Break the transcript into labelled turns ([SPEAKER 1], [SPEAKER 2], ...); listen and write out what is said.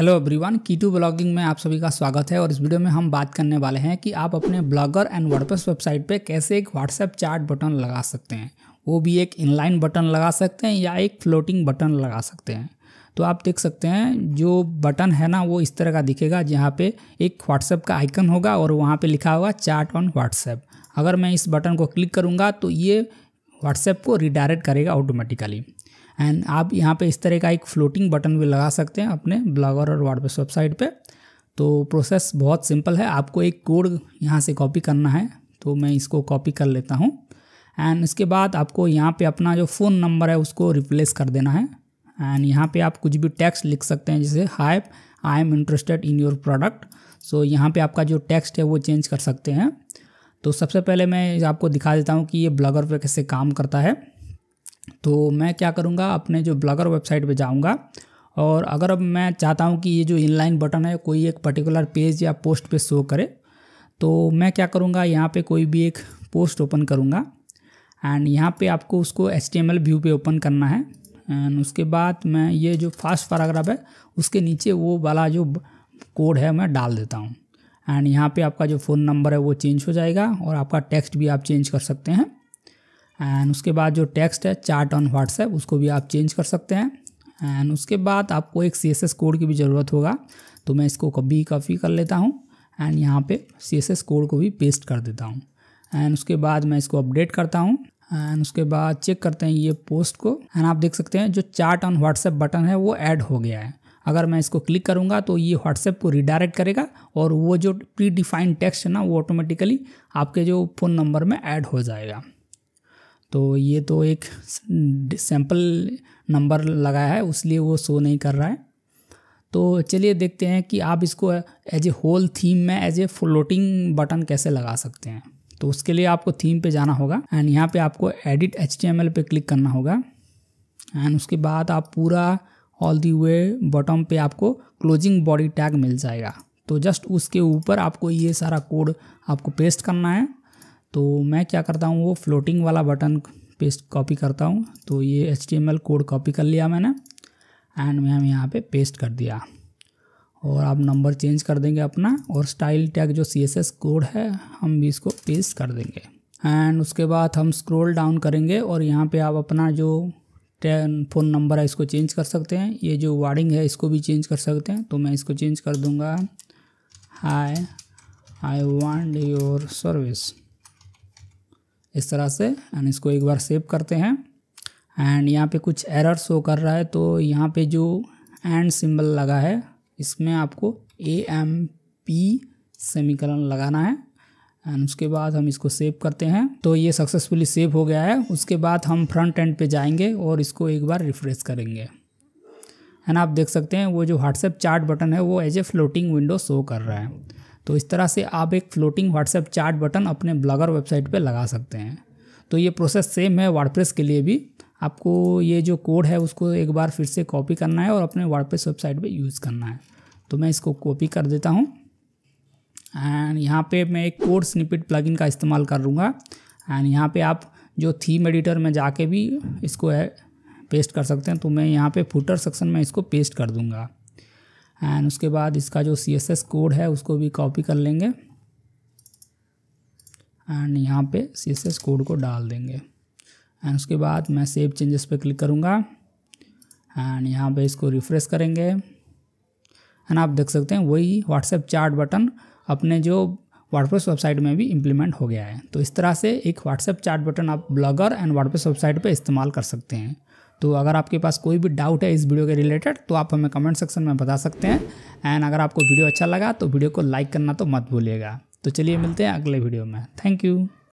[SPEAKER 1] hello everyone keto blogging में आप सभी का स्वागत है और इस वीडियो में हम बात करने वाले हैं कि आप अपने ब्लॉगर एंड वर्डप्रेस वेबसाइट पे कैसे एक व्हाट्सएप चार्ट बटन लगा सकते हैं वो भी एक इनलाइन बटन लगा सकते हैं या एक फ्लोटिंग बटन लगा सकते हैं तो आप देख सकते हैं जो बटन है ना वो इस तरह का दिखेगा जहाँ पे एक व्हाट्सएप का आइकन होगा और वहाँ पर लिखा होगा चार्ट ऑन व्हाट्सएप अगर मैं इस बटन को क्लिक करूँगा तो ये व्हाट्सएप को रिडायरेक्ट करेगा ऑटोमेटिकली एंड आप यहाँ पे इस तरह का एक फ्लोटिंग बटन भी लगा सकते हैं अपने ब्लॉगर और वर्डप्रेस वेबसाइट पे तो प्रोसेस बहुत सिंपल है आपको एक कोड यहाँ से कॉपी करना है तो मैं इसको कॉपी कर लेता हूँ एंड इसके बाद आपको यहाँ पे अपना जो फ़ोन नंबर है उसको रिप्लेस कर देना है एंड यहाँ पे आप कुछ भी टेक्स्ट लिख सकते हैं जैसे hi I am interested in your product so यहाँ पे आपका जो टेक्स्ट है वो चेंज कर सकते हैं तो सबसे पहले मैं आपको दिखा देता हूँ कि ये ब्लॉगर पे कैसे काम करता है तो मैं क्या करूँगा अपने जो ब्लॉगर वेबसाइट पे जाऊँगा और अगर अब मैं चाहता हूँ कि ये जो इनलाइन बटन है कोई एक पर्टिकुलर पेज या पोस्ट पे शो करे तो मैं क्या करूँगा यहाँ पे कोई भी एक पोस्ट ओपन करूँगा एंड यहाँ पे आपको उसको एच व्यू पे ओपन करना है एंड उसके बाद मैं ये जो फास्ट पैराग्राफ है उसके नीचे वो वाला जो कोड है मैं डाल देता हूँ एंड यहाँ पे आपका जो फ़ोन नंबर है वो चेंज हो जाएगा और आपका टेक्स्ट भी आप चेंज कर सकते हैं एंड उसके बाद जो टेक्स्ट है चार्ट ऑन व्हाट्सएप उसको भी आप चेंज कर सकते हैं एंड उसके बाद आपको एक सी कोड की भी ज़रूरत होगा तो मैं इसको कभी कॉपी कर लेता हूँ एंड यहाँ पे सी कोड को भी पेस्ट कर देता हूँ एंड उसके बाद मैं इसको अपडेट करता हूँ एंड उसके बाद चेक करते हैं ये पोस्ट को एंड आप देख सकते हैं जो चार्ट ऑन व्हाट्सएप बटन है वो ऐड हो गया है अगर मैं इसको क्लिक करूँगा तो ये व्हाट्सएप को रिडायरेक्ट करेगा और वो जो प्री डिफाइंड टेक्स्ट है ना वो ऑटोमेटिकली आपके जो फ़ोन नंबर में ऐड हो जाएगा तो ये तो एक सैम्पल नंबर लगाया है उसलिए वो शो नहीं कर रहा है तो चलिए देखते हैं कि आप इसको एज ए होल थीम में एज ए फ्लोटिंग बटन कैसे लगा सकते हैं तो उसके लिए आपको थीम पे जाना होगा एंड यहाँ पे आपको एडिट एच पे क्लिक करना होगा एंड उसके बाद आप पूरा ऑल दी वे बॉटम पे आपको क्लोजिंग बॉडी टैग मिल जाएगा तो जस्ट उसके ऊपर आपको ये सारा कोड आपको पेस्ट करना है तो मैं क्या करता हूँ वो फ्लोटिंग वाला बटन पेस्ट कॉपी करता हूँ तो ये एच कोड कॉपी कर लिया मैंने एंड मैम यहाँ पे पेस्ट कर दिया और आप नंबर चेंज कर देंगे अपना और स्टाइल टैग जो सी कोड है हम भी इसको पेस्ट कर देंगे एंड उसके बाद हम स्क्रॉल डाउन करेंगे और यहाँ पे आप अपना जो टेन फ़ोन नंबर है इसको चेंज कर सकते हैं ये जो वार्डिंग है इसको भी चेंज कर सकते हैं तो मैं इसको चेंज कर दूंगा hi I want your service इस तरह से एंड इसको एक बार सेव करते हैं एंड यहाँ पे कुछ एरर शो कर रहा है तो यहाँ पे जो एंड सिंबल लगा है इसमें आपको ए एम पी सेमिकलन लगाना है एंड उसके बाद हम इसको सेव करते हैं तो ये सक्सेसफुली सेव हो गया है उसके बाद हम फ्रंट एंड पे जाएंगे और इसको एक बार रिफ्रेश करेंगे एंड आप देख सकते हैं वो जो व्हाट्सएप चार्ट बटन है वो as a floating window show कर रहा है तो इस तरह से आप एक फ्लोटिंग व्हाट्सएप चार्ट बटन अपने ब्लॉगर वेबसाइट पर लगा सकते हैं तो ये प्रोसेस सेम है वार्डप्रेस के लिए भी आपको ये जो कोड है उसको एक बार फिर से कॉपी करना है और अपने वार्डप्रेस वेबसाइट पर यूज़ करना है तो मैं इसको कॉपी कर देता हूँ एंड यहाँ पे मैं एक कोड स्निपिट प्लगइन का इस्तेमाल कर लूँगा एंड यहाँ पे आप जो थीम एडिटर में जाके भी इसको पेस्ट कर सकते हैं तो मैं यहाँ पे फुटर सेक्शन में इसको पेस्ट कर दूँगा एंड उसके बाद इसका जो सी एस एस कोड है उसको भी कॉपी कर लेंगे एंड यहाँ पे सी एस एस कोड को डाल देंगे एंड उसके बाद मैं सेव चेंजेस पे क्लिक करूँगा एंड यहाँ पे इसको रिफ्रेश करेंगे एंड आप देख सकते हैं वही व्हाट्सएप चार्ट बटन अपने जो वाटप्रेस वेबसाइट में भी इम्प्लीमेंट हो गया है तो इस तरह से एक व्हाट्सएप चार्ट बटन आप ब्लॉगर एंड वाटप्रेस वेबसाइट पर इस्तेमाल कर सकते हैं तो अगर आपके पास कोई भी डाउट है इस वीडियो के रिलेटेड तो आप हमें कमेंट सेक्शन में बता सकते हैं एंड अगर आपको वीडियो अच्छा लगा तो वीडियो को लाइक करना तो मत भूलिएगा तो चलिए मिलते हैं अगले वीडियो में थैंक यू